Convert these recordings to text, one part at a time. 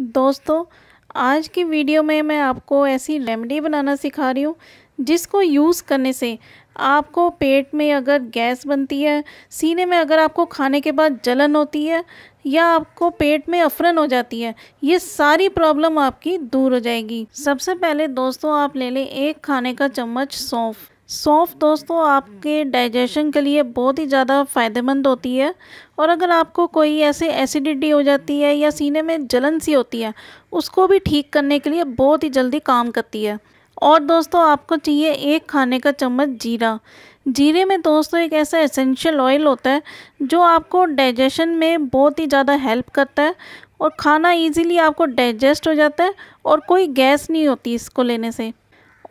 दोस्तों आज की वीडियो में मैं आपको ऐसी रेमेडी बनाना सिखा रही हूँ जिसको यूज़ करने से आपको पेट में अगर गैस बनती है सीने में अगर आपको खाने के बाद जलन होती है या आपको पेट में अफरन हो जाती है ये सारी प्रॉब्लम आपकी दूर हो जाएगी सबसे पहले दोस्तों आप ले लें एक खाने का चम्मच सौंफ सौंफ दोस्तों आपके डाइजेशन के लिए बहुत ही ज़्यादा फ़ायदेमंद होती है और अगर आपको कोई ऐसे एसिडिटी हो जाती है या सीने में जलन सी होती है उसको भी ठीक करने के लिए बहुत ही जल्दी काम करती है और दोस्तों आपको चाहिए एक खाने का चम्मच जीरा जीरे में दोस्तों एक ऐसा एसेंशियल ऑयल होता है जो आपको डाइजेशन में बहुत ही ज़्यादा हेल्प करता है और खाना इजीली आपको डाइजेस्ट हो जाता है और कोई गैस नहीं होती इसको लेने से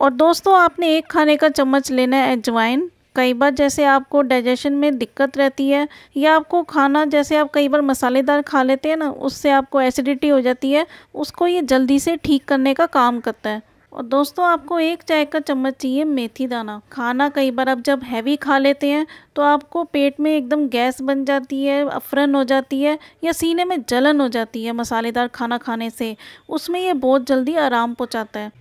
और दोस्तों आपने एक खाने का चम्मच लेना है अजवाइन कई बार जैसे आपको डाइजेशन में दिक्कत रहती है या आपको खाना जैसे आप कई बार मसालेदार खा लेते हैं ना उससे आपको एसिडिटी हो जाती है उसको ये जल्दी से ठीक करने का काम करता है और दोस्तों आपको एक चाय का चम्मच चाहिए मेथी दाना खाना कई बार आप जब हैवी खा लेते हैं तो आपको पेट में एकदम गैस बन जाती है अफरन हो जाती है या सीने में जलन हो जाती है मसालेदार खाना खाने से उसमें ये बहुत जल्दी आराम पहुँचाता है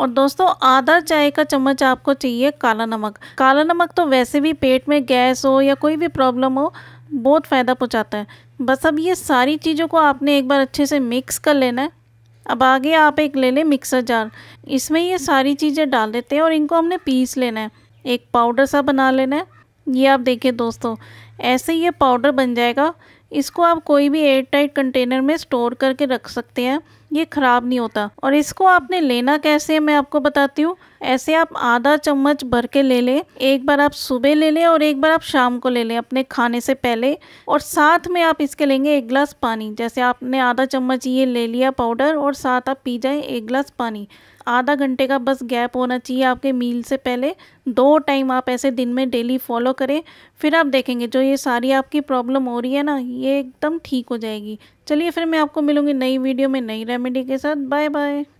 और दोस्तों आधा चाय का चम्मच आपको चाहिए काला नमक काला नमक तो वैसे भी पेट में गैस हो या कोई भी प्रॉब्लम हो बहुत फ़ायदा पहुंचाता है बस अब ये सारी चीज़ों को आपने एक बार अच्छे से मिक्स कर लेना है अब आगे आप एक ले लें मिक्सर जार इसमें ये सारी चीज़ें डाल देते हैं और इनको हमने पीस लेना है एक पाउडर सा बना लेना है ये आप देखिए दोस्तों ऐसे ये पाउडर बन जाएगा इसको आप कोई भी एयर टाइट कंटेनर में स्टोर करके रख सकते हैं ये ख़राब नहीं होता और इसको आपने लेना कैसे है मैं आपको बताती हूँ ऐसे आप आधा चम्मच भर के ले लें एक बार आप सुबह ले लें और एक बार आप शाम को ले लें अपने खाने से पहले और साथ में आप इसके लेंगे एक गिलास पानी जैसे आपने आधा चम्मच ये ले लिया पाउडर और साथ आप पी जाए एक गिलास पानी आधा घंटे का बस गैप होना चाहिए आपके मील से पहले दो टाइम आप ऐसे दिन में डेली फॉलो करें फिर आप देखेंगे जो ये सारी आपकी प्रॉब्लम हो रही है ना ये एकदम ठीक हो जाएगी चलिए फिर मैं आपको मिलूँगी नई वीडियो में नई रेमेडी के साथ बाय बाय